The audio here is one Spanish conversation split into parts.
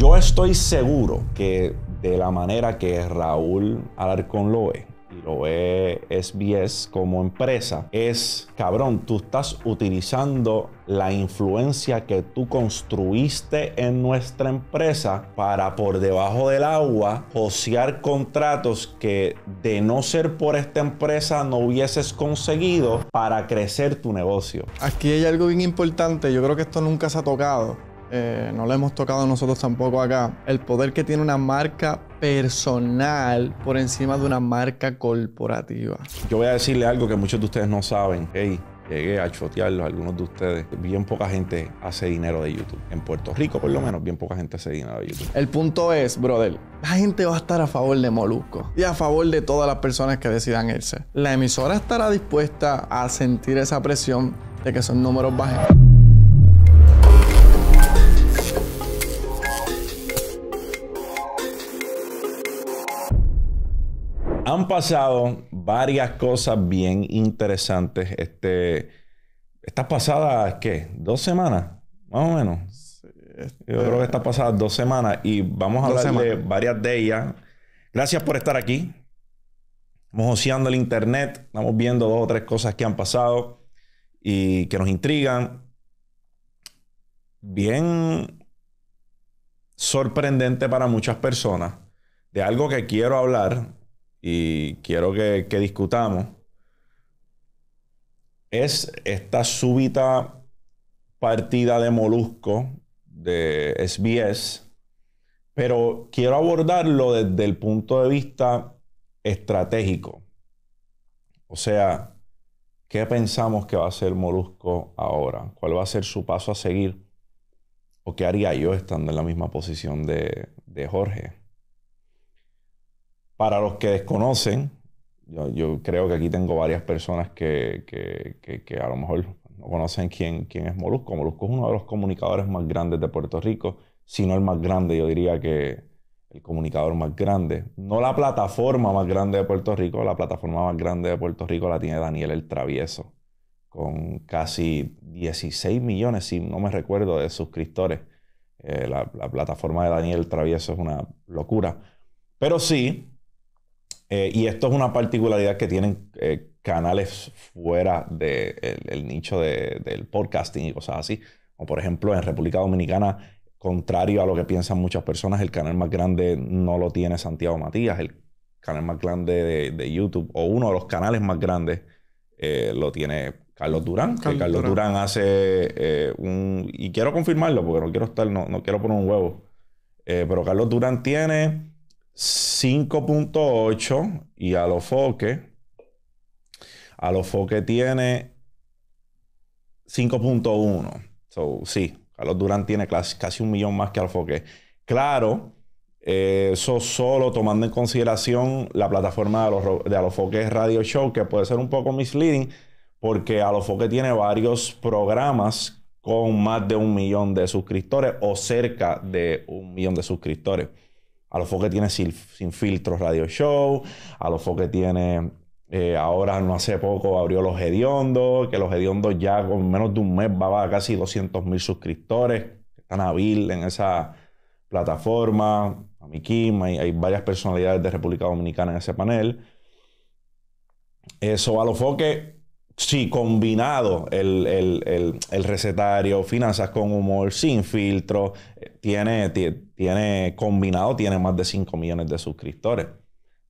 Yo estoy seguro que de la manera que Raúl Alarcón lo ve, y lo SBS como empresa, es, cabrón, tú estás utilizando la influencia que tú construiste en nuestra empresa para por debajo del agua posear contratos que de no ser por esta empresa no hubieses conseguido para crecer tu negocio. Aquí hay algo bien importante, yo creo que esto nunca se ha tocado eh, no lo hemos tocado nosotros tampoco acá, el poder que tiene una marca personal por encima de una marca corporativa. Yo voy a decirle algo que muchos de ustedes no saben. Hey, llegué a chotearlos, algunos de ustedes. Bien poca gente hace dinero de YouTube. En Puerto Rico, por lo menos, bien poca gente hace dinero de YouTube. El punto es, brother, la gente va a estar a favor de Molusco y a favor de todas las personas que decidan irse. La emisora estará dispuesta a sentir esa presión de que son números bajos. Han pasado varias cosas bien interesantes. Este, estas pasadas, ¿qué? ¿Dos semanas? Más o menos. Yo creo que este estas pasadas dos semanas y vamos a hablar de varias de ellas. Gracias por estar aquí. Estamos oceando el internet, estamos viendo dos o tres cosas que han pasado y que nos intrigan. Bien sorprendente para muchas personas. De algo que quiero hablar y quiero que, discutamos, es esta súbita partida de Molusco de SBS, pero quiero abordarlo desde el punto de vista estratégico. O sea, ¿qué pensamos que va a hacer Molusco ahora? ¿Cuál va a ser su paso a seguir? ¿O qué haría yo estando en la misma posición de Jorge? Para los que desconocen, yo, creo que aquí tengo varias personas que, a lo mejor no conocen quién, quién es Molusco. Molusco es uno de los comunicadores más grandes de Puerto Rico, si no el más grande, yo diría que el comunicador más grande. No la plataforma más grande de Puerto Rico, la plataforma más grande de Puerto Rico la tiene Daniel el Travieso, con casi 16 millones, si no me recuerdo, de suscriptores. Eh, la, la, plataforma de Daniel Travieso es una locura. Pero sí, eh, y esto es una particularidad que tienen eh, canales fuera del de el nicho del podcasting y cosas así. por ejemplo, en República Dominicana, contrario a lo que piensan muchas personas, el canal más grande no lo tiene Santiago Matías, el canal más grande de, YouTube, o uno de los canales más grandes eh, lo tiene Carlos Durán. Carlos, Durán. hace un. Y quiero confirmarlo porque no quiero estar, no, no quiero poner un huevo. pero Carlos Durán tiene 5.8 y a Alofoque A tiene 5.1. So, sí, Carlos Durán tiene casi un millón más que Alofoque Claro, eh, eso solo tomando en consideración la plataforma de, de Alofoque Radio Show, que puede ser un poco misleading, porque Alofoque tiene varios programas con más de un millón de suscriptores o cerca de un millón de suscriptores a lo Foque tiene sin, filtros radio show, a lo que tiene eh, ahora no hace poco abrió Los Hediondos, que Los Hediondos ya con menos de un mes va a casi 200.000 mil suscriptores, están a en esa plataforma, a mi Kim, hay, hay, varias personalidades de República Dominicana en ese panel. Eso a lo foque si combinado el, recetario, finanzas con humor, sin filtro, tiene, tiene combinado, tiene más de 5 millones de suscriptores.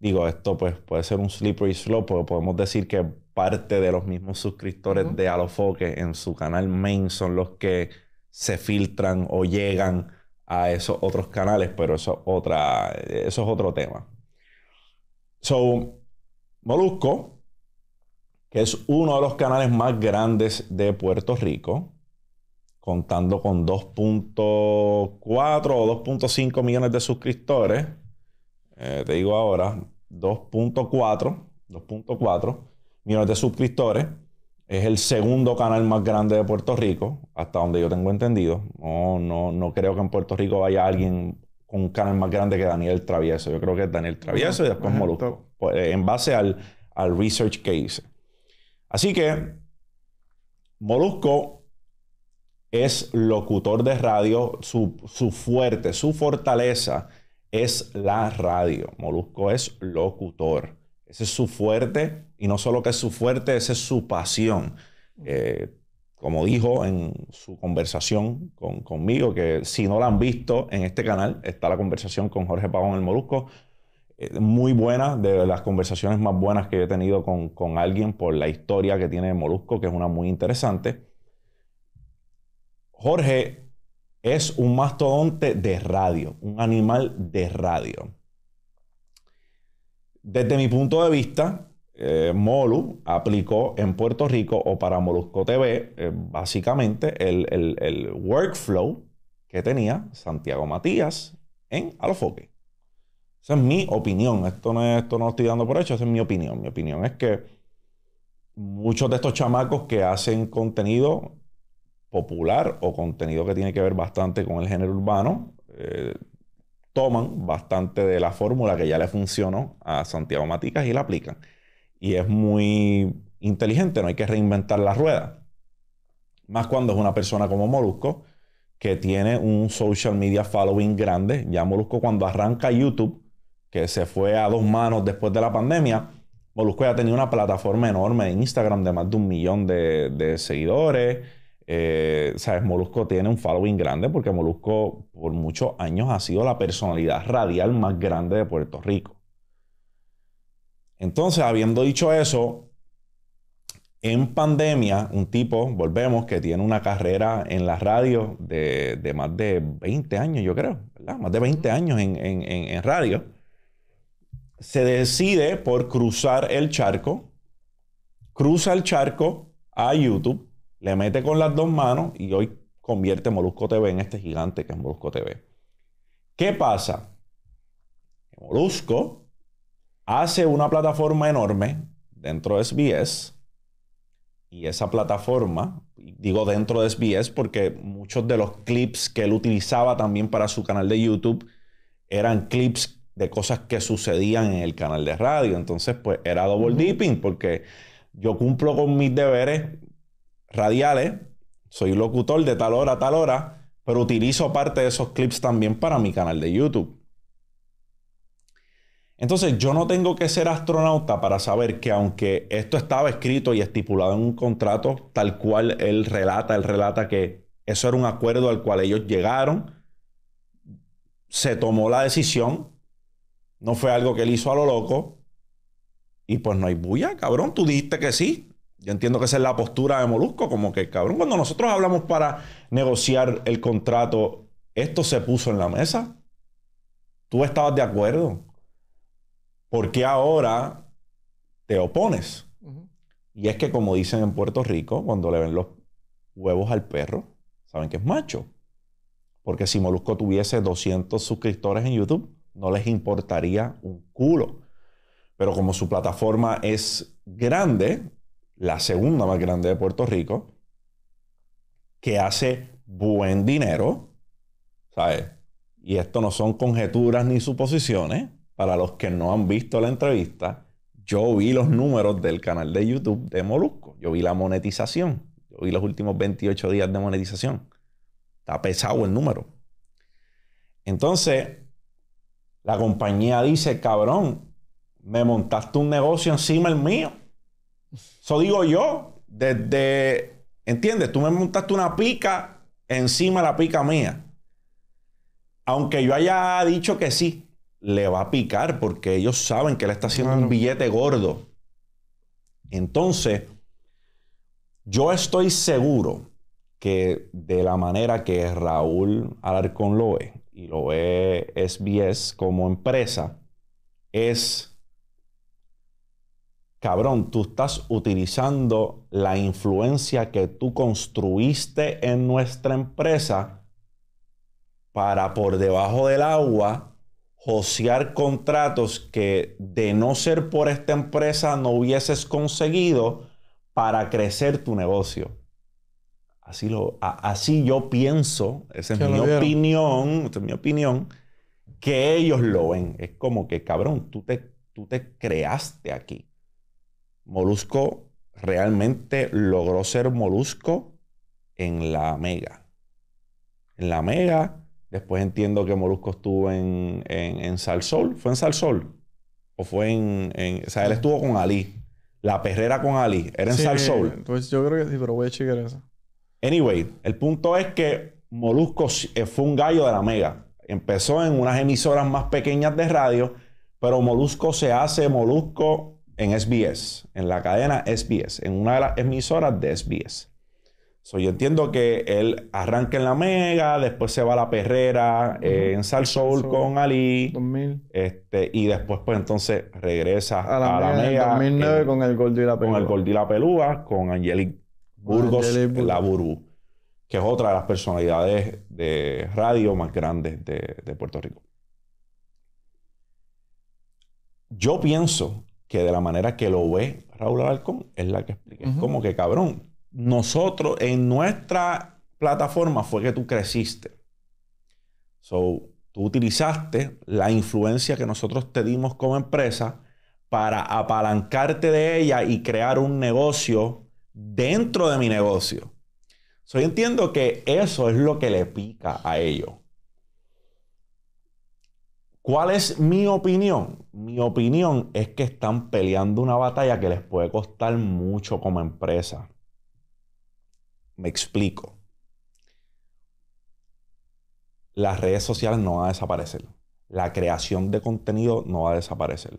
Digo, esto pues puede ser un slippery slope, pero podemos decir que parte de los mismos suscriptores de Alofoque en su canal main son los que se filtran o llegan a esos otros canales, pero eso, otra, eso es otro tema. So, Molusco, que es uno de los canales más grandes de Puerto Rico, contando con 2.4 o 2.5 millones de suscriptores. Eh, te digo ahora, 2.4, 2.4 millones de suscriptores. Es el segundo canal más grande de Puerto Rico, hasta donde yo tengo entendido. No, no, creo que en Puerto Rico vaya alguien con un canal más grande que Daniel Travieso. Yo creo que es Daniel Travieso y después Molusco. Pues, eh, en base al, al research que hice. Así que Molusco es locutor de radio, su, fuerte, su fortaleza es la radio. Molusco es locutor. Ese es su fuerte, y no solo que es su fuerte, esa es su pasión. Eh, como dijo en su conversación conmigo, que si no la han visto en este canal, está la conversación con Jorge Pavón el Molusco, eh, muy buena, de las conversaciones más buenas que he tenido con, alguien por la historia que tiene Molusco, que es una muy interesante. Jorge es un mastodonte de radio, un animal de radio. Desde mi punto de vista, eh, Molu aplicó en Puerto Rico o para Molusco TV, eh, básicamente, el, el, workflow que tenía Santiago Matías en Alofoque. Esa es mi opinión. Esto no, esto no lo estoy dando por hecho, esa es mi opinión. Mi opinión es que muchos de estos chamacos que hacen contenido popular o contenido que tiene que ver bastante con el género urbano, eh, toman bastante de la fórmula que ya le funcionó a Santiago Maticas y la aplican. Y es muy inteligente, no hay que reinventar la rueda. Más cuando es una persona como Molusco, que tiene un social media following grande. Ya Molusco cuando arranca YouTube, que se fue a dos manos después de la pandemia, Molusco ya tenido una plataforma enorme en Instagram de más de un millón de, seguidores. Eh, ¿Sabes? Molusco tiene un following grande porque Molusco por muchos años ha sido la personalidad radial más grande de Puerto Rico. Entonces, habiendo dicho eso, en pandemia, un tipo, volvemos, que tiene una carrera en la radio de, más de 20 años, yo creo, ¿verdad? Más de 20 años en, en, en radio se decide por cruzar el charco, cruza el charco a YouTube, le mete con las dos manos y hoy convierte Molusco TV en este gigante que es Molusco TV. ¿Qué pasa? Molusco hace una plataforma enorme dentro de SBS y esa plataforma, digo dentro de SBS porque muchos de los clips que él utilizaba también para su canal de YouTube eran clips de cosas que sucedían en el canal de radio. Entonces, pues era double dipping porque yo cumplo con mis deberes radiales, soy locutor de tal hora a tal hora, pero utilizo parte de esos clips también para mi canal de YouTube. Entonces, yo no tengo que ser astronauta para saber que aunque esto estaba escrito y estipulado en un contrato, tal cual él relata, él relata que eso era un acuerdo al cual ellos llegaron, se tomó la decisión, no fue algo que él hizo a lo loco. Y pues no hay bulla, cabrón. Tú dijiste que sí. Yo entiendo que esa es la postura de Molusco, como que, cabrón, cuando nosotros hablamos para negociar el contrato, esto se puso en la mesa. Tú estabas de acuerdo. ¿Por qué ahora te opones? Y es que, como dicen en Puerto Rico, cuando le ven los huevos al perro, saben que es macho. Porque si Molusco tuviese 200 suscriptores en YouTube, no les importaría un culo. Pero como su plataforma es grande, la segunda más grande de Puerto Rico, que hace buen dinero, ¿sabes? Y esto no son conjeturas ni suposiciones. Para los que no han visto la entrevista, yo vi los números del canal de YouTube de Molusco. Yo vi la monetización. Yo vi los últimos 28 días de monetización. Está pesado el número. Entonces, la compañía dice, cabrón, me montaste un negocio encima el mío. Eso digo yo, desde, ¿entiendes? Tú me montaste una pica encima la pica mía. Aunque yo haya dicho que sí, le va a picar porque ellos saben que le está haciendo un billete gordo. Entonces, yo estoy seguro que de la manera que Raúl Alarcón lo ve, y lo ve SBS como empresa, es, cabrón, tú estás utilizando la influencia que tú construiste en nuestra empresa para por debajo del agua josear contratos que de no ser por esta empresa no hubieses conseguido para crecer tu negocio. Así, así yo pienso, esa es mi opinión, es mi opinión, que ellos lo ven. Es como que, cabrón, tú te, tú te creaste aquí. Molusco realmente logró ser Molusco en la Mega. En la Mega, después entiendo que Molusco estuvo en, en, en Salsol. ¿Fue en Salsol? ¿O fue en, O sea, él estuvo con Ali. La perrera con Ali. Era en sí, Salsol. Pues yo creo que sí, pero voy a chequear eso. Anyway, el punto es que Molusco eh, fue un gallo de la mega. Empezó en unas emisoras más pequeñas de radio, pero Molusco se hace Molusco en SBS, en la cadena SBS, en una de las emisoras de SBS. yo entiendo que él arranca en la Mega, después se va a la Perrera, eh, en Sal Soul con Ali. Este, y después, pues entonces regresa a la, Mega. En 2009 eh, con el Gordi la Pelúa. Con el la Pelúa, con Burgos Laburu, que es otra de las personalidades de radio más grandes de, Puerto Rico. Yo pienso que de la manera que lo ve Raúl Alarcón es la que explica. Es Como que cabrón, nosotros en nuestra plataforma fue que tú creciste. So, tú utilizaste la influencia que nosotros te dimos como empresa para apalancarte de ella y crear un negocio dentro de mi negocio. soy yo entiendo que eso es lo que le pica a ellos. ¿Cuál es mi opinión? Mi opinión es que están peleando una batalla que les puede costar mucho como empresa. Me explico. Las redes sociales no van a desaparecer. La creación de contenido no va a desaparecer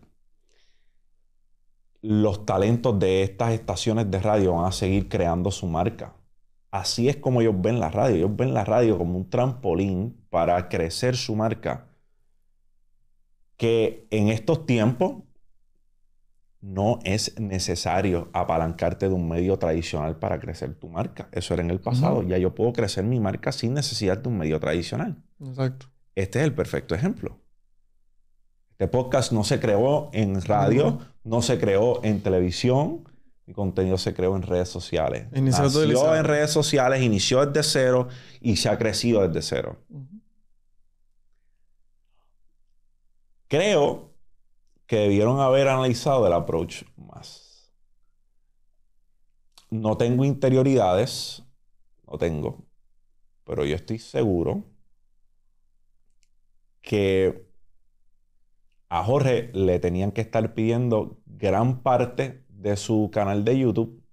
los talentos de estas estaciones de radio van a seguir creando su marca. Así es como ellos ven la radio. Ellos ven la radio como un trampolín para crecer su marca. Que en estos tiempos no es necesario apalancarte de un medio tradicional para crecer tu marca. Eso era en el pasado. Ya yo puedo crecer mi marca sin necesidad de un medio tradicional. Exacto. Este es el perfecto ejemplo. El podcast no se creó en radio, no se creó en televisión. el contenido se creó en redes sociales. Inició en redes sociales, inició desde cero y se ha crecido desde cero. Creo que debieron haber analizado el approach más. No tengo interioridades, no tengo, pero yo estoy seguro que a Jorge le tenían que estar pidiendo gran parte de su canal de YouTube,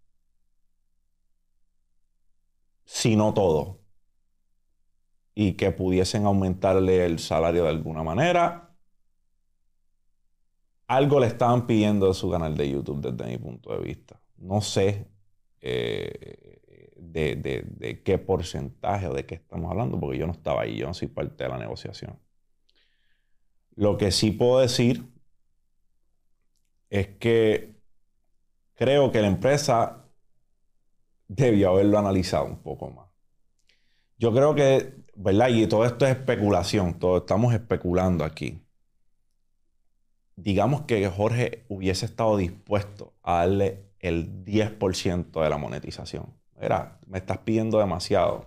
si no todo, y que pudiesen aumentarle el salario de alguna manera. Algo le estaban pidiendo de su canal de YouTube desde mi punto de vista. No sé eh, de, de qué porcentaje o de qué estamos hablando, porque yo no estaba ahí, yo no soy parte de la negociación. Lo que sí puedo decir es que creo que la empresa debió haberlo analizado un poco más. Yo creo que, ¿verdad? Y todo esto es especulación, Todos estamos especulando aquí. Digamos que Jorge hubiese estado dispuesto a darle el 10% de la monetización. Mira, me estás pidiendo demasiado.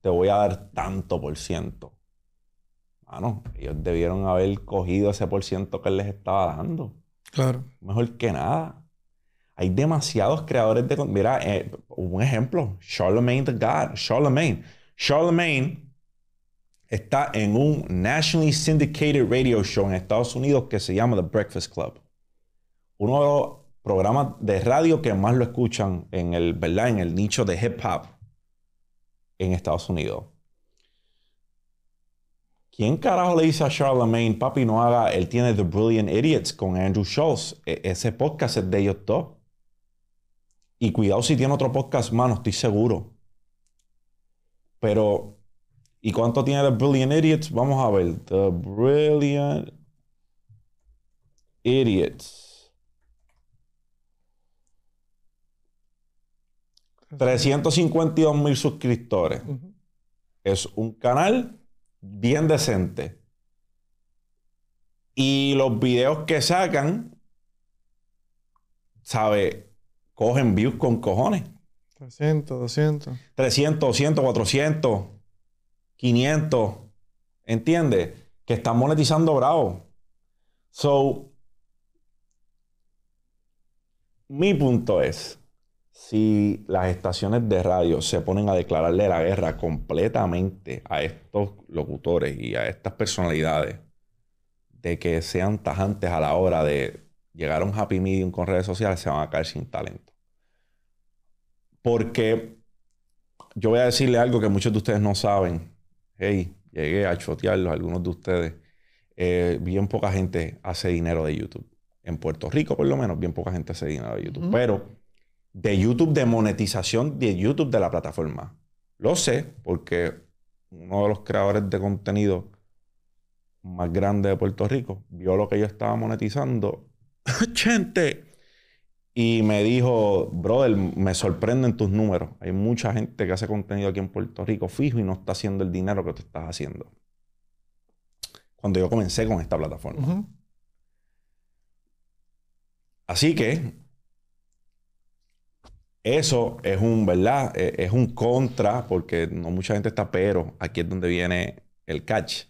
Te voy a dar tanto por ciento mano, ellos debieron haber cogido ese por ciento que les estaba dando. Claro. Mejor que nada. Hay demasiados creadores de Mira, eh, un ejemplo, Charlemagne the God, Charlemagne. Charlemagne está en un nationally syndicated radio show en Estados Unidos que se llama The Breakfast Club. Uno de los programas de radio que más lo escuchan en el, ¿verdad? En el nicho de hip hop en Estados Unidos. ¿Quién carajo le dice a Charlemagne, papi, no haga, él tiene The Brilliant Idiots con Andrew Schultz? E-, ese podcast es de ellos dos. Y cuidado si tiene otro podcast mano, estoy seguro. Pero, ¿y cuánto tiene The Brilliant Idiots? Vamos a ver. The Brilliant Idiots. 352 mil suscriptores. Es un canal bien decente. Y los videos que sacan, ¿sabe? Cogen views con cojones. 300, 200. 300, 200, 400, 500. ¿Entiendes? Que están monetizando bravo. So, mi punto es, si las estaciones de radio se ponen a declararle la guerra completamente a estos locutores y a estas personalidades, de que sean tajantes a la hora de llegar a un happy medium con redes sociales, se van a caer sin talento. Porque yo voy a decirle algo que muchos de ustedes no saben. Hey, llegué a chotearlos, algunos de ustedes. Eh, bien poca gente hace dinero de YouTube. En Puerto Rico, por lo menos, bien poca gente hace dinero de YouTube. Pero de YouTube, de monetización de YouTube de la plataforma. Lo sé porque uno de los creadores de contenido más grande de Puerto Rico vio lo que yo estaba monetizando. gente. Y me dijo, brother, me sorprenden tus números. Hay mucha gente que hace contenido aquí en Puerto Rico fijo y no está haciendo el dinero que tú estás haciendo. Cuando yo comencé con esta plataforma. Así que eso es un, ¿verdad? Eh, es un contra porque no mucha gente está, pero aquí es donde viene el catch.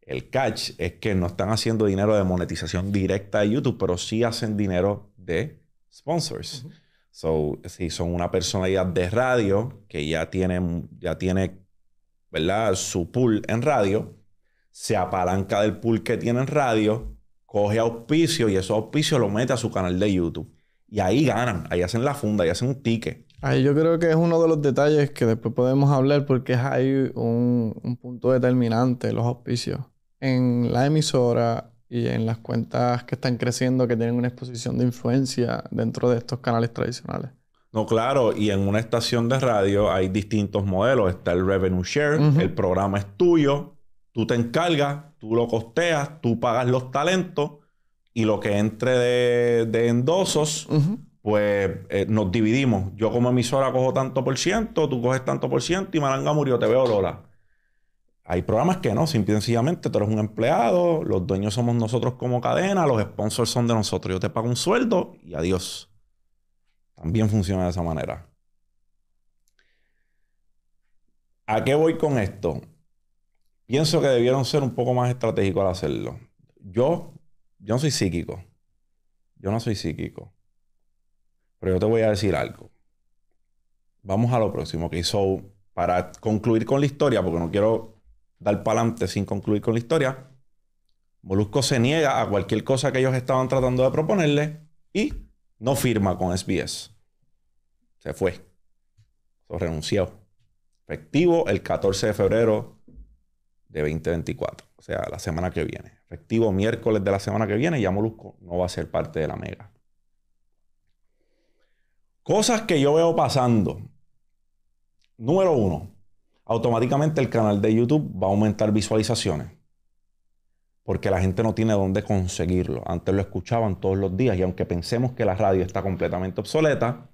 El catch es que no están haciendo dinero de monetización directa de YouTube, pero sí hacen dinero de sponsors. So, si son una personalidad de radio que ya tiene, ya tiene, ¿verdad? Su pool en radio, se apalanca del pool que tiene en radio, coge auspicio y esos auspicio lo mete a su canal de YouTube. Y ahí ganan, ahí hacen la funda, ahí hacen un ticket. Ahí yo creo que es uno de los detalles que después podemos hablar porque es ahí un, punto determinante, los auspicios. En la emisora y en las cuentas que están creciendo, que tienen una exposición de influencia dentro de estos canales tradicionales. No, claro, y en una estación de radio hay distintos modelos. Está el revenue share, el programa es tuyo, tú te encargas, tú lo costeas, tú pagas los talentos y lo que entre de, endosos, pues eh, nos dividimos. Yo como emisora cojo tanto por ciento, tú coges tanto por ciento y Maranga murió, te veo Lola. Hay programas que no, sencillamente tú eres un empleado, los dueños somos nosotros como cadena, los sponsors son de nosotros. Yo te pago un sueldo y adiós. También funciona de esa manera. ¿A qué voy con esto? Pienso que debieron ser un poco más estratégicos al hacerlo. Yo yo no soy psíquico. Yo no soy psíquico. Pero yo te voy a decir algo. Vamos a lo próximo, que hizo para concluir con la historia, porque no quiero dar para adelante sin concluir con la historia, Molusco se niega a cualquier cosa que ellos estaban tratando de proponerle y no firma con SBS. Se fue. se renunció. Efectivo el 14 de febrero de 2024, o sea, la semana que viene efectivo miércoles de la semana que viene, ya Molusco no va a ser parte de la mega. Cosas que yo veo pasando. Número uno, automáticamente el canal de YouTube va a aumentar visualizaciones. Porque la gente no tiene dónde conseguirlo. Antes lo escuchaban todos los días y aunque pensemos que la radio está completamente obsoleta,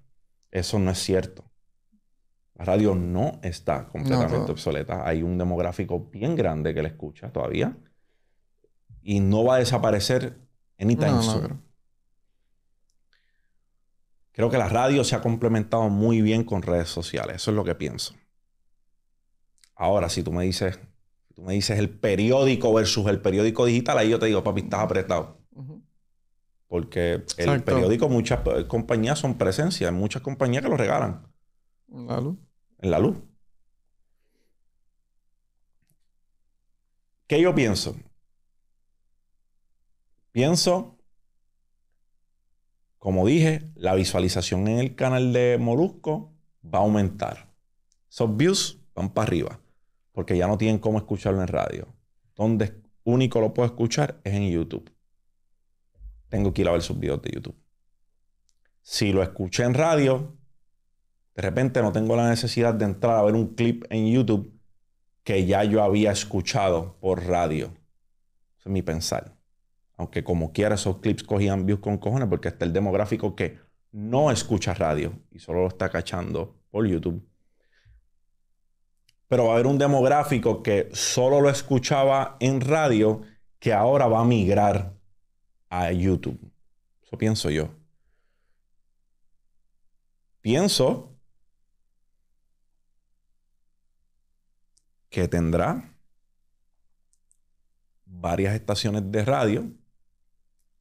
eso no es cierto. La radio no está completamente obsoleta. Hay un demográfico bien grande que la escucha todavía y no va a desaparecer anytime soon. Creo que la radio se ha complementado muy bien con redes sociales. Eso es lo que pienso. Ahora, si tú me dices, tú me dices el periódico versus el periódico digital, ahí yo te digo, papi, estás apretado. Porque el periódico, muchas compañías son presencia. Hay muchas compañías que lo regalan. En la luz. En la luz. ¿Qué yo pienso? pienso, como dije, la visualización en el canal de Molusco va a aumentar. Esos views van para arriba, porque ya no tienen cómo escucharlo en radio. Donde único lo puedo escuchar es en YouTube. Tengo que ir a ver sus videos de YouTube. Si lo escuché en radio, de repente no tengo la necesidad de entrar a ver un clip en YouTube que ya yo había escuchado por radio. Ese es mi pensar. Aunque como quiera esos clips cogían views con cojones porque está el demográfico que no escucha radio y solo lo está cachando por YouTube. Pero va a haber un demográfico que solo lo escuchaba en radio que ahora va a migrar a YouTube. Eso pienso yo. Pienso que tendrá varias estaciones de radio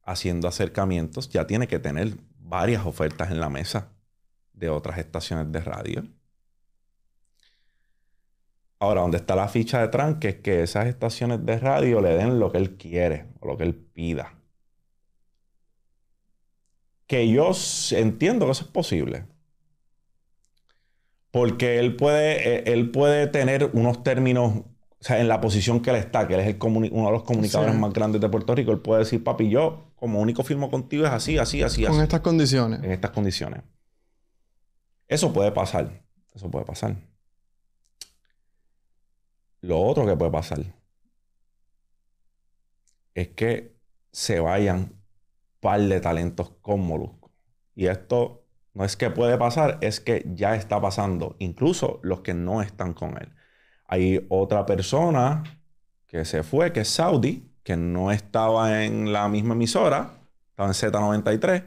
haciendo acercamientos, ya tiene que tener varias ofertas en la mesa de otras estaciones de radio. Ahora, donde está la ficha de que es que esas estaciones de radio le den lo que él quiere o lo que él pida. Que yo entiendo que eso es posible. Porque él puede, eh, él puede tener unos términos, o sea, en la posición que él está, que él es uno de los comunicadores más grandes de Puerto Rico, él puede decir, papi, yo como único firmo contigo es así, así, así, Con estas condiciones. En estas condiciones. Eso puede pasar. Eso puede pasar. Lo otro que puede pasar es que se vayan par de talentos con Molusco. Y esto no es que puede pasar, es que ya está pasando. Incluso los que no están con él. Hay otra persona que se fue, que es Saudi, que no estaba en la misma emisora, estaba en Z93,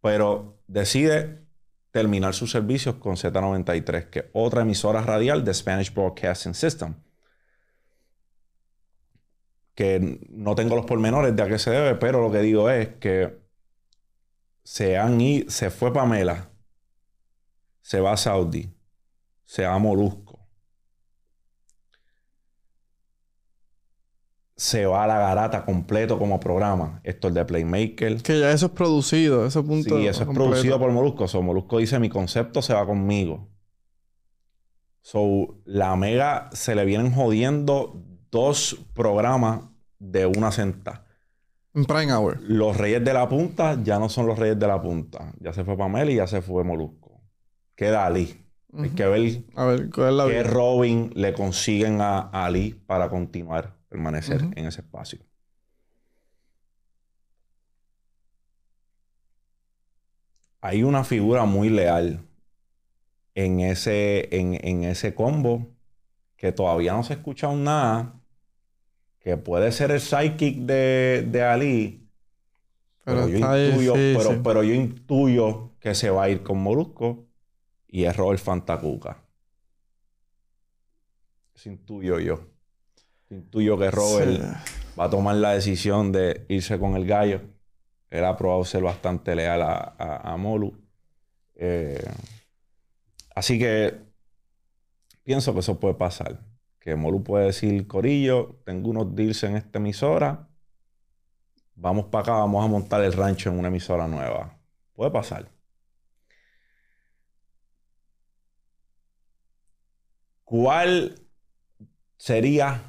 pero decide terminar sus servicios con Z93, que otra emisora radial de Spanish Broadcasting System. Que no tengo los pormenores de a qué se debe, pero lo que digo es que se, han se fue Pamela, se va a Saudi, se va a Molusco se va a la garata completo como programa. Esto es de Playmaker. Que ya eso es producido, ese punto. Sí, eso es producido por Molusco. Molusco dice, mi concepto se va conmigo. So, la Mega se le vienen jodiendo dos programas de una senta Prime Hour. Los Reyes de la Punta ya no son los Reyes de la Punta. Ya se fue Pamela y ya se fue Molusco. Queda Ali. Hay que ver, qué Robin le consiguen a Ali para continuar permanecer en ese espacio. Hay una figura muy leal en ese, en, ese combo que todavía no se ha escuchado nada, que puede ser el psychic de, de Ali, pero, yo intuyo, pero, yo intuyo que se va a ir con Molusco y es Robert Fantacuca. Eso intuyo yo. Intuyo que Robert va a tomar la decisión de irse con el gallo. Él ha probado ser bastante leal a, Molu. Eh, así que pienso que eso puede pasar. Que Molu puede decir, Corillo, tengo unos deals en esta emisora. Vamos para acá, vamos a montar el rancho en una emisora nueva. Puede pasar. ¿Cuál sería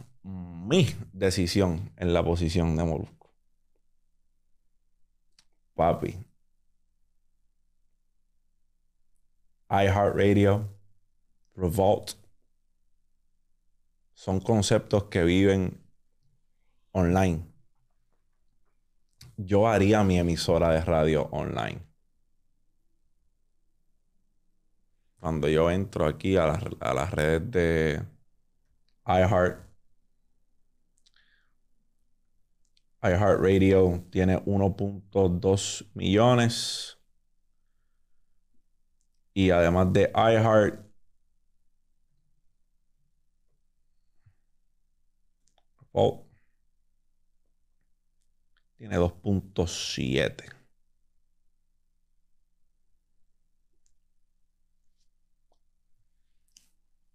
mi decisión en la posición de Molusco. Papi. iHeartRadio, Revolt, son conceptos que viven online. Yo haría mi emisora de radio online. Cuando yo entro aquí a, a las redes de iHeart, Radio tiene 1.2 millones. Y además de iHeart, oh, tiene 2.7.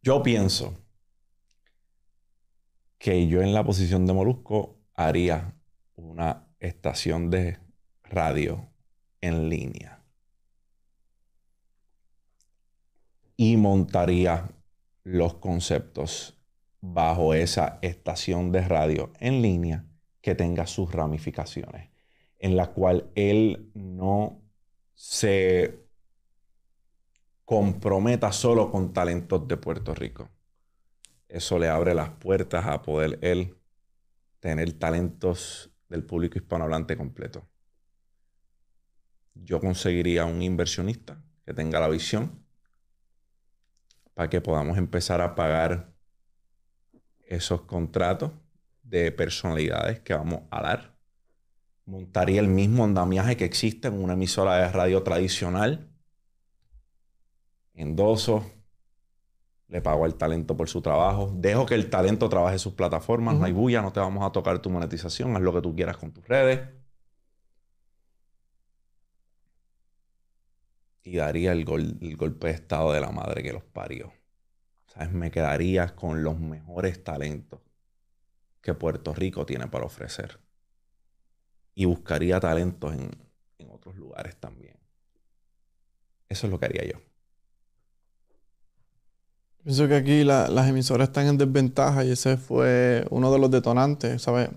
Yo pienso que yo en la posición de Molusco haría una estación de radio en línea. Y montaría los conceptos bajo esa estación de radio en línea que tenga sus ramificaciones, en la cual él no se comprometa solo con talentos de Puerto Rico. Eso le abre las puertas a poder él tener talentos del público hispanohablante completo. Yo conseguiría un inversionista que tenga la visión para que podamos empezar a pagar esos contratos de personalidades que vamos a dar. Montaría el mismo andamiaje que existe en una emisora de radio tradicional. Endosos, le pago al talento por su trabajo, dejo que el talento trabaje sus plataformas, no hay bulla, no te vamos a tocar tu monetización, haz lo que tú quieras con tus redes. Y daría el, golpe de estado de la madre que los parió. ¿Sabes? Me quedaría con los mejores talentos que Puerto Rico tiene para ofrecer. Y buscaría talentos en otros lugares también. Eso es lo que haría yo. Pienso que aquí las emisoras están en desventaja y ese fue uno de los detonantes, ¿sabes?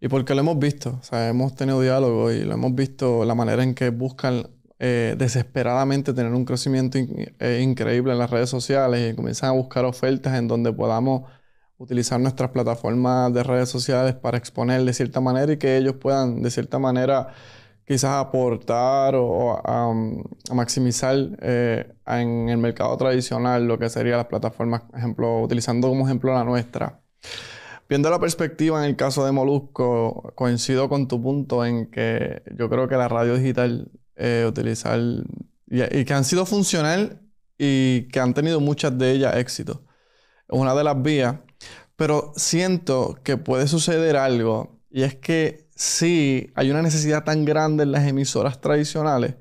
Y porque lo hemos visto, ¿sabes? Hemos tenido diálogo y lo hemos visto la manera en que buscan eh, desesperadamente tener un crecimiento eh, increíble en las redes sociales y comienzan a buscar ofertas en donde podamos utilizar nuestras plataformas de redes sociales para exponer de cierta manera y que ellos puedan de cierta manera quizás aportar o, a, maximizar eh, en el mercado tradicional lo que serían las plataformas, ejemplo, utilizando como ejemplo la nuestra. Viendo la perspectiva en el caso de Molusco, coincido con tu punto en que yo creo que la radio digital eh, utilizar y, que han sido funcional y que han tenido muchas de ellas éxito. Es una de las vías, pero siento que puede suceder algo y es que sí hay una necesidad tan grande en las emisoras tradicionales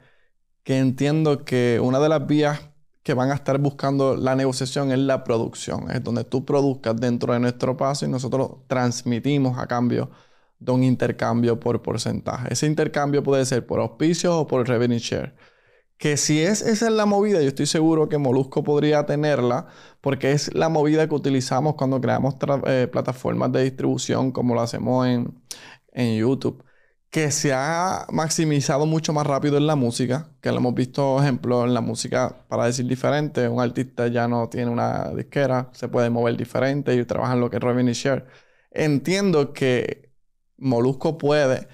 que entiendo que una de las vías que van a estar buscando la negociación es la producción, es donde tú produzcas dentro de nuestro paso y nosotros transmitimos a cambio de un intercambio por porcentaje. Ese intercambio puede ser por auspicios o por revenue share. Que si es esa es la movida, yo estoy seguro que Molusco podría tenerla, porque es la movida que utilizamos cuando creamos eh, plataformas de distribución, como lo hacemos en, en YouTube, que se ha maximizado mucho más rápido en la música, que lo hemos visto, ejemplo, en la música, para decir diferente, un artista ya no tiene una disquera, se puede mover diferente y trabajar lo que es revenue share. Entiendo que Molusco puede,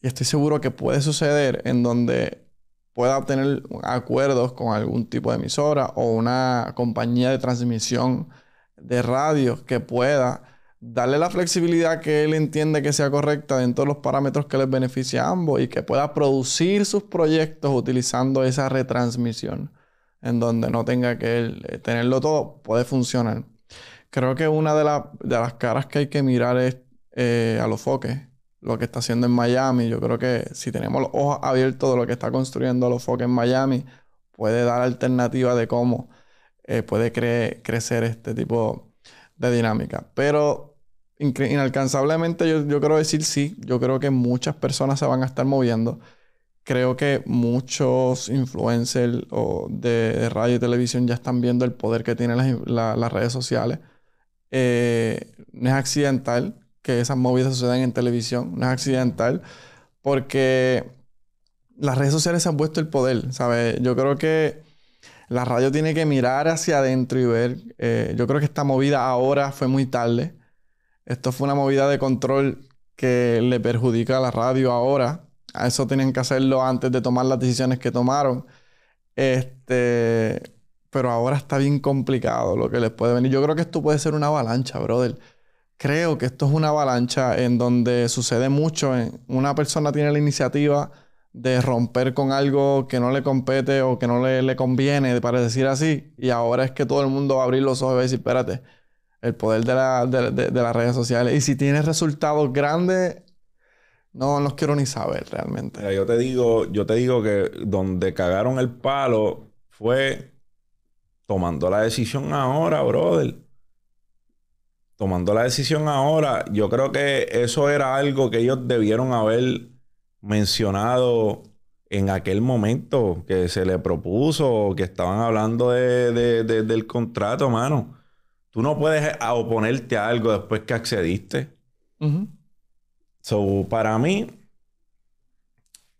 y estoy seguro que puede suceder, en donde pueda tener acuerdos con algún tipo de emisora o una compañía de transmisión de radio que pueda darle la flexibilidad que él entiende que sea correcta dentro de los parámetros que les beneficia a ambos y que pueda producir sus proyectos utilizando esa retransmisión en donde no tenga que eh, tenerlo todo, puede funcionar. Creo que una de, las caras que hay que mirar es eh, a los foques, lo que está haciendo en Miami. Yo creo que si tenemos los ojos abiertos de lo que está construyendo a los foques en Miami, puede dar alternativa de cómo eh, puede crecer este tipo de dinámica. Pero inalcanzablemente yo, yo creo decir sí. Yo creo que muchas personas se van a estar moviendo. Creo que muchos influencers de, radio y televisión ya están viendo el poder que tienen las, las redes sociales. Eh, no es accidental que esas movidas sucedan en televisión. No es accidental porque las redes sociales han puesto el poder, ¿sabes? Yo creo que la radio tiene que mirar hacia adentro y ver. Eh, yo creo que esta movida ahora fue muy tarde. Esto fue una movida de control que le perjudica a la radio ahora. A eso tienen que hacerlo antes de tomar las decisiones que tomaron. Este, pero ahora está bien complicado lo que les puede venir. Yo creo que esto puede ser una avalancha, brother. Creo que esto es una avalancha en donde sucede mucho. una persona tiene la iniciativa de romper con algo que no le compete o que no le, le conviene, para decir así, y ahora es que todo el mundo va a abrir los ojos y va a decir, espérate, el poder de, las redes sociales. Y si tienes resultados grandes, no los quiero ni saber realmente. yo te digo, yo te digo que donde cagaron el palo fue tomando la decisión ahora, brother. Tomando la decisión ahora, yo creo que eso era algo que ellos debieron haber mencionado en aquel momento que se le propuso, que estaban hablando del contrato, mano. Tú no puedes ah, oponerte a algo después que accediste. para mí,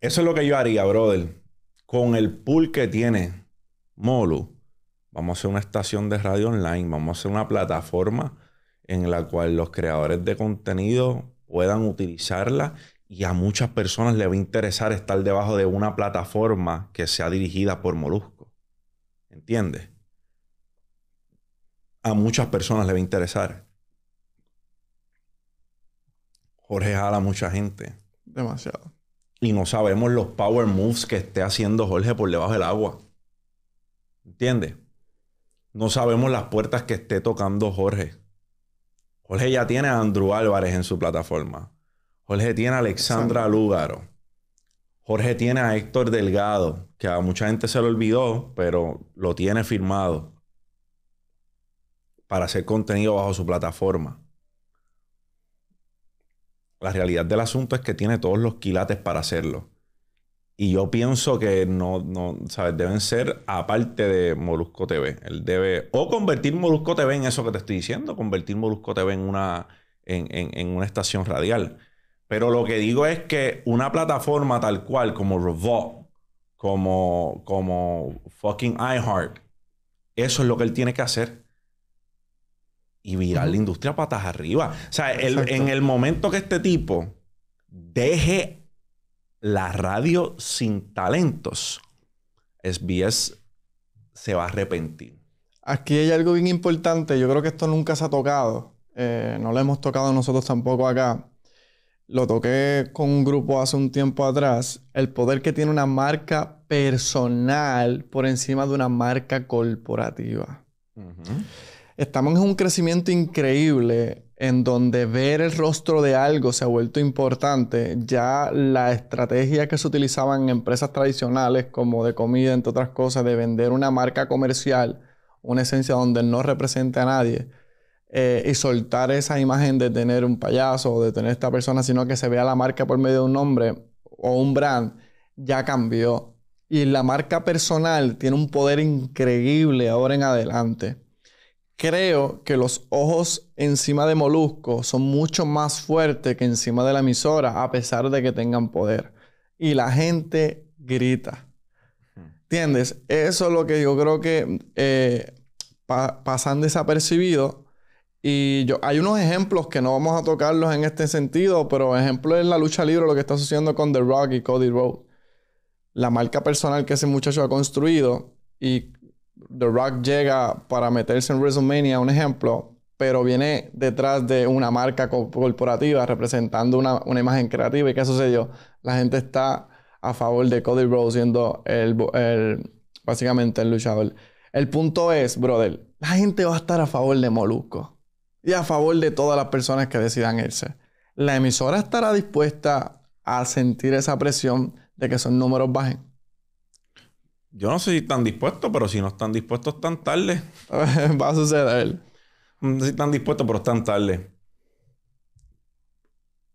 eso es lo que yo haría, brother. Con el pool que tiene Molu, vamos a hacer una estación de radio online, vamos a hacer una plataforma en la cual los creadores de contenido puedan utilizarla y a muchas personas les va a interesar estar debajo de una plataforma que sea dirigida por Molusco. ¿Entiendes? a muchas personas le va a interesar. Jorge jala a mucha gente. Demasiado. Y no sabemos los power moves que esté haciendo Jorge por debajo del agua. ¿Entiendes? No sabemos las puertas que esté tocando Jorge. Jorge ya tiene a Andrew Álvarez en su plataforma. Jorge tiene a Alexandra Lúgaro. Jorge tiene a Héctor Delgado, que a mucha gente se lo olvidó, pero lo tiene firmado para hacer contenido bajo su plataforma. La realidad del asunto es que tiene todos los quilates para hacerlo. Y yo pienso que no, no, ¿sabes? Deben ser aparte de Molusco TV. Él debe o convertir Molusco TV en eso que te estoy diciendo, convertir Molusco TV en una, en, una estación radial. Pero lo que digo es que una plataforma tal cual como Robot. como, como fucking iHeart, eso es lo que él tiene que hacer y virar la industria patas arriba. O sea, en el momento que este tipo deje la radio sin talentos, SBS se va a arrepentir. Aquí hay algo bien importante. Yo creo que esto nunca se ha tocado. Eh, no lo hemos tocado nosotros tampoco acá. Lo toqué con un grupo hace un tiempo atrás. El poder que tiene una marca personal por encima de una marca corporativa estamos en un crecimiento increíble en donde ver el rostro de algo se ha vuelto importante. Ya la estrategia que se utilizaba en empresas tradicionales como de comida, entre otras cosas, de vender una marca comercial, una esencia donde no represente a nadie, eh, y soltar esa imagen de tener un payaso o de tener esta persona, sino que se vea la marca por medio de un nombre o un brand, ya cambió. Y la marca personal tiene un poder increíble ahora en adelante creo que los ojos encima de Molusco son mucho más fuertes que encima de la emisora, a pesar de que tengan poder. Y la gente grita. Hmm. ¿Entiendes? Eso es lo que yo creo que eh, pasan desapercibido. Y yo, hay unos ejemplos que no vamos a tocarlos en este sentido, pero ejemplo es la lucha libre, lo que está sucediendo con The Rock y Cody Rhodes. La marca personal que ese muchacho ha construido y The Rock llega para meterse en WrestleMania, un ejemplo, pero viene detrás de una marca corporativa representando una, imagen creativa. ¿Y qué sucedió? La gente está a favor de Cody Rhodes siendo el, básicamente el luchador. El punto es, brother, la gente va a estar a favor de Molusco y a favor de todas las personas que decidan irse. La emisora estará dispuesta a sentir esa presión de que esos números bajen. Yo no sé si están dispuestos, pero si no están dispuestos, tan tarde. Va a suceder. No sé si están dispuestos, pero están tarde.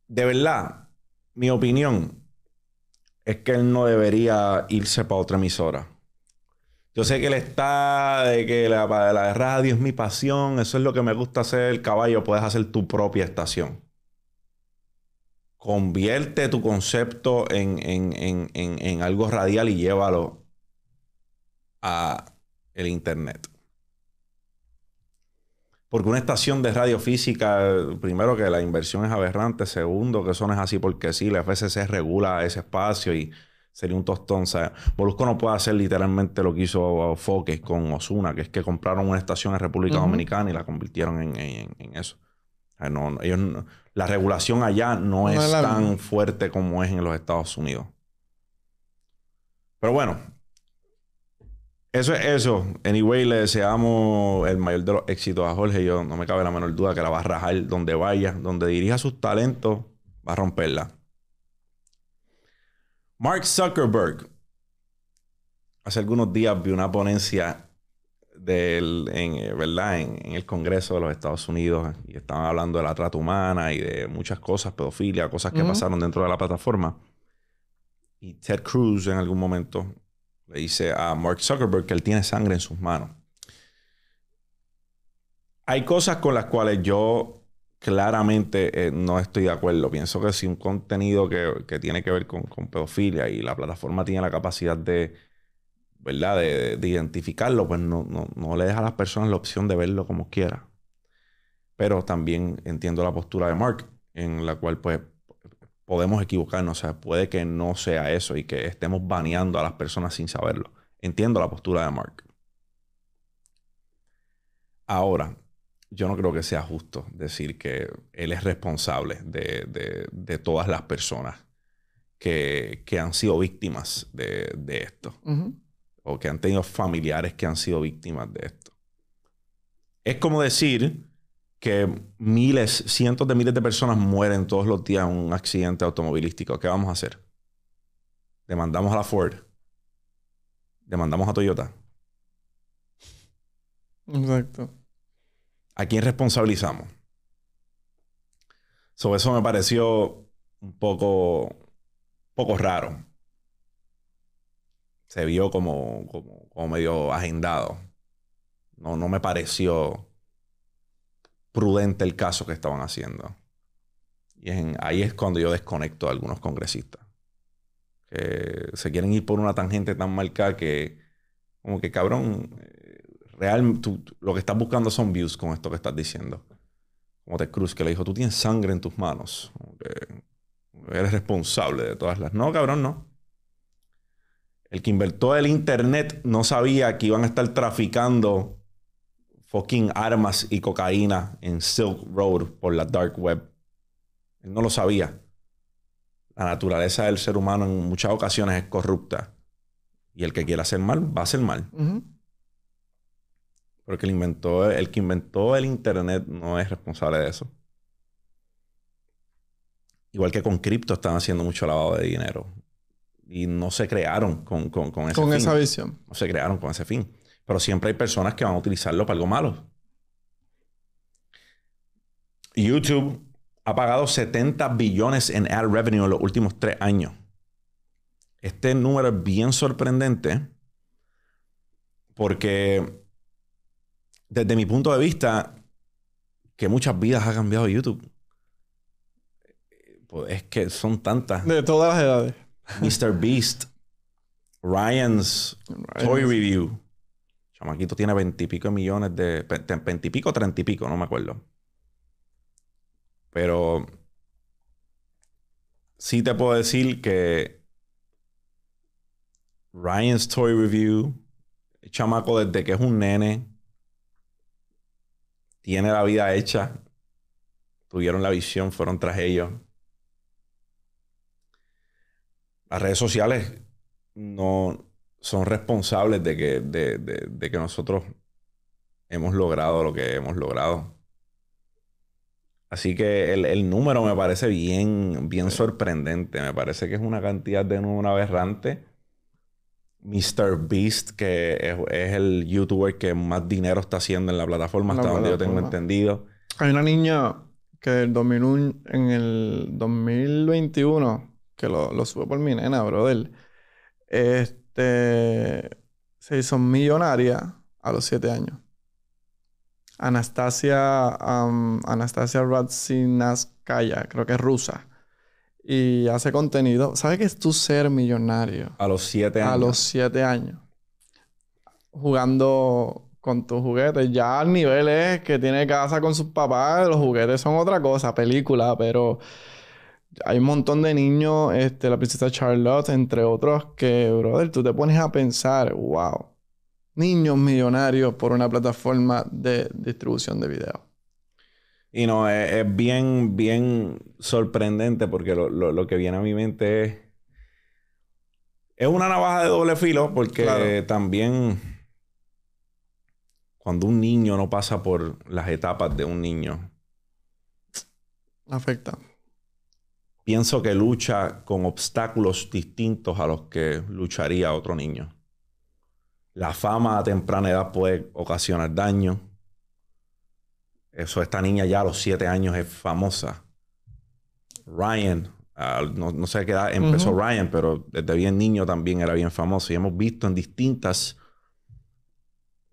De verdad, mi opinión es que él no debería irse para otra emisora. Yo sé que él está de que la, radio es mi pasión, eso es lo que me gusta hacer, el caballo, puedes hacer tu propia estación convierte tu concepto en, algo radial y llévalo a el internet. Porque una estación de radio física, primero que la inversión es aberrante, segundo que eso no es así porque sí, la FCC regula ese espacio y sería un tostón. O sea, Molusco no puede hacer literalmente lo que hizo Foques con Osuna, que es que compraron una estación en República Dominicana y la convirtieron en, eso. la regulación allá no es tan fuerte como es en los Estados Unidos. Pero bueno, eso es eso. Anyway, le deseamos el mayor de los éxitos a Jorge. Yo no me cabe la menor duda que la va a rajar donde vaya, donde dirija sus talentos, va a romperla. Mark Zuckerberg. Hace algunos días vi una ponencia eh, en, el Congreso de los Estados Unidos eh, y estaban hablando de la trata humana y de muchas cosas, pedofilia, cosas que pasaron dentro de la plataforma. Y Ted Cruz en algún momento dice a Mark Zuckerberg que él tiene sangre en sus manos. Hay cosas con las cuales yo claramente eh, no estoy de acuerdo. Pienso que si un contenido que, tiene que ver con, pedofilia y la plataforma tiene la capacidad de, ¿verdad? de, identificarlo, pues no, no, le deja a las personas la opción de verlo como quiera. Pero también entiendo la postura de Mark, en la cual pues podemos equivocarnos. O sea, puede que no sea eso y que estemos baneando a las personas sin saberlo. Entiendo la postura de Mark. Ahora, yo no creo que sea justo decir que él es responsable de, todas las personas que, han sido víctimas de, esto. O que han tenido familiares que han sido víctimas de esto. Es como decir que miles, cientos de miles de personas mueren todos los días en un accidente automovilístico. ¿Qué vamos a hacer? Demandamos a la Ford. Demandamos a Toyota. Exacto. ¿A quién responsabilizamos? Sobre eso me pareció un poco, poco raro. Se vio como, medio agendado. No, no me pareció prudente el caso que estaban haciendo. Y ahí es cuando yo desconecto a algunos congresistas. Que se quieren ir por una tangente tan marcada que, como que cabrón, eh, real, lo que estás buscando son views con esto que estás diciendo. Como te Cruz, que le dijo, tú tienes sangre en tus manos. eres responsable de todas las... No, cabrón, no. El que inventó el Internet no sabía que iban a estar traficando fucking armas y cocaína en Silk Road por la dark web. Él no lo sabía. La naturaleza del ser humano en muchas ocasiones es corrupta. Y el que quiera hacer mal, va a hacer mal. Porque el, inventó, el que inventó el Internet no es responsable de eso. Igual que con cripto están haciendo mucho lavado de dinero. Y no se crearon con, ese Con esa visión. No se crearon con ese fin. Pero siempre hay personas que van a utilizarlo para algo malo. YouTube ha pagado 70 billones en ad revenue en los últimos tres años. Este número es bien sorprendente porque desde mi punto de vista, que muchas vidas ha cambiado YouTube. Pues es que son tantas. De todas las edades. Mr. Beast, Ryan's. Toy Review, Chamaquito tiene veintipico millones de. Veintipico, treinta y pico, no me acuerdo. Pero. Sí te puedo decir que. Ryan's Toy Review. chamaco, desde que es un nene. Tiene la vida hecha. Tuvieron la visión, fueron tras ellos. Las redes sociales no son responsables de que, de, que nosotros hemos logrado lo que hemos logrado. Así que el, número me parece bien, bien sorprendente. Me parece que es una cantidad de número aberrante. Mr. Beast, que es, el youtuber que más dinero está haciendo en la plataforma, hasta donde yo tengo entendido. Hay una niña que en el 2021, que lo, lo sube por mi nena, brother. Este, este, se hizo millonaria a los siete años. Anastasia, Anastasia Ratzinaskaya, creo que es rusa. Y hace contenido. ¿Sabes qué es tú ser millonario? A los siete años. A los siete años. Jugando con tus juguetes. Ya al nivel es que tiene casa con sus papás, los juguetes son otra cosa, película, pero hay un montón de niños, este, la princesa Charlotte, entre otros, que, brother, tú te pones a pensar, wow, niños millonarios por una plataforma de distribución de video. Y no, e, es, bien, bien sorprendente porque lo, que viene a mi mente es. Es una navaja de doble filo porque también. Cuando un niño no pasa por las etapas de un niño. Afecta pienso que lucha con obstáculos distintos a los que lucharía otro niño. La fama a temprana edad puede ocasionar daño. Eso, esta niña ya a los siete años es famosa. Ryan, ah, no, sé qué edad empezó Ryan, pero desde bien niño también era bien famoso. Y hemos visto en distintas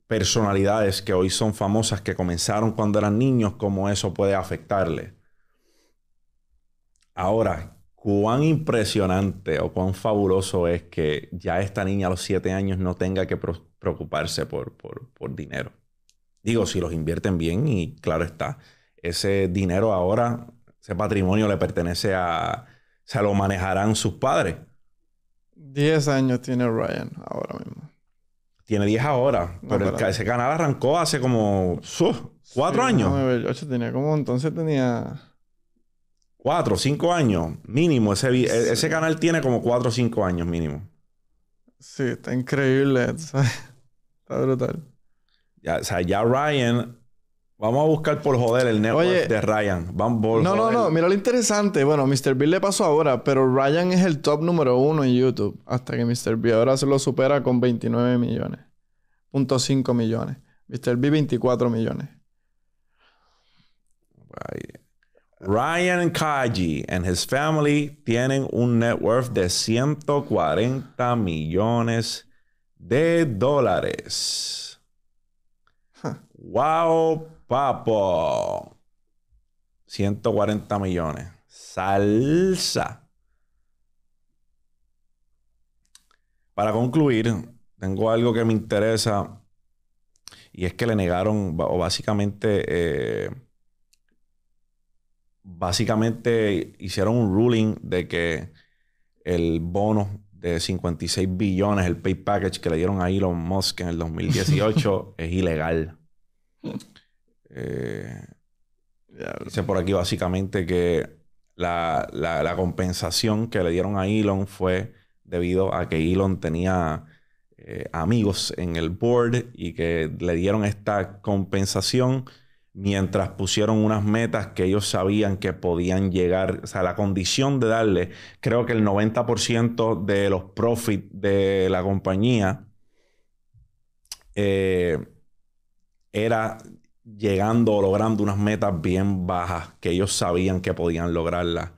personalidades que hoy son famosas que comenzaron cuando eran niños, cómo eso puede afectarle. Ahora, cuán impresionante o cuán fabuloso es que ya esta niña a los 7 años no tenga que preocuparse por, por, dinero. Digo, si los invierten bien y claro está, ese dinero ahora, ese patrimonio le pertenece a, se lo manejarán sus padres. 10 años tiene Ryan ahora mismo. Tiene 10 ahora, pero ese canal arrancó hace como 4 cuatro años. tenía como, entonces tenía Cuatro, cinco años mínimo. Ese, canal tiene como cuatro o cinco años mínimo. Sí, está increíble. Está brutal. Ya, o sea, ya Ryan. Vamos a buscar por joder el network de Ryan. Van No, no, no. Mira lo interesante. Bueno, Mr. Bill le pasó ahora, pero Ryan es el top número uno en YouTube. Hasta que Mr. B ahora se lo supera con 29 millones. Punto 5 millones. Mr. B 24 millones. Ryan Kaji and his family tienen un net worth de 140 millones de dólares. Wow, papo. 140 millones. Salsa. Para concluir, tengo algo que me interesa y es que le negaron o básicamente eh, básicamente hicieron un ruling de que el bono de 56 billones, el pay package que le dieron a Elon Musk en el 2018, es ilegal. Eh, dice por aquí básicamente que la, compensación que le dieron a Elon fue debido a que Elon tenía eh, amigos en el board y que le dieron esta compensación mientras pusieron unas metas que ellos sabían que podían llegar, o sea, la condición de darle, creo que el 90% de los profits de la compañía eh, era llegando o logrando unas metas bien bajas que ellos sabían que podían lograrlas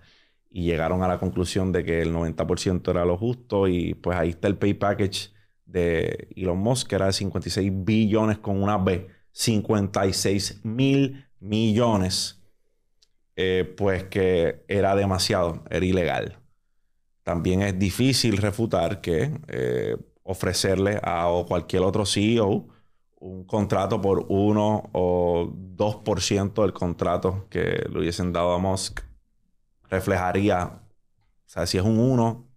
y llegaron a la conclusión de que el 90% era lo justo y pues ahí está el pay package de Elon Musk que era de 56 billones con una B 56 mil millones, eh, pues que era demasiado, era ilegal. También es difícil refutar que eh, ofrecerle a cualquier otro CEO un contrato por 1 o 2% del contrato que le hubiesen dado a Musk reflejaría, o sea, si es un 1,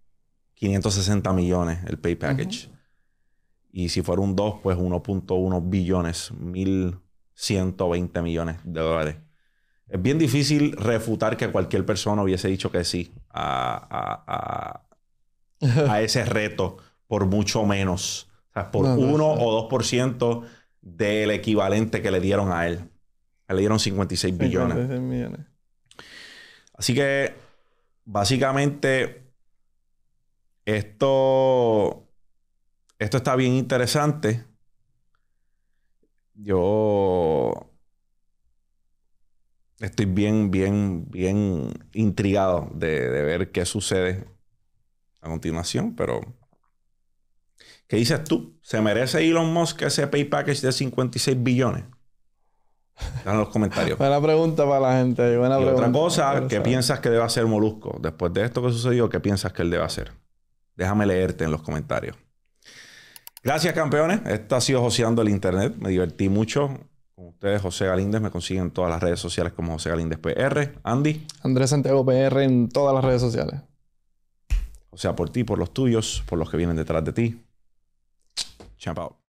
560 millones el pay package. Y si fuera un 2, pues 1.1 billones, 1.120 millones de dólares. Es bien difícil refutar que cualquier persona hubiese dicho que sí a, ese reto, por mucho menos. O sea, por 1 o 2% del equivalente que le dieron a él. Le dieron 56, billones. Así que, básicamente, esto esto está bien interesante. Yo estoy bien, bien, bien intrigado de, ver qué sucede a continuación, pero ¿qué dices tú? ¿Se merece Elon Musk ese pay package de 56 billones? en los comentarios. Buena pregunta para la gente. otra cosa, ¿qué piensas que debe hacer Molusco? Después de esto que sucedió, ¿qué piensas que él debe hacer? Déjame leerte en los comentarios. Gracias, campeones. Esto ha sido Joseando el Internet. Me divertí mucho. Con ustedes, José Galíndez. Me consiguen todas las redes sociales como José Galíndez PR. Andy. Andrés Santiago PR en todas las redes sociales. O sea, por ti, por los tuyos, por los que vienen detrás de ti. Champ out.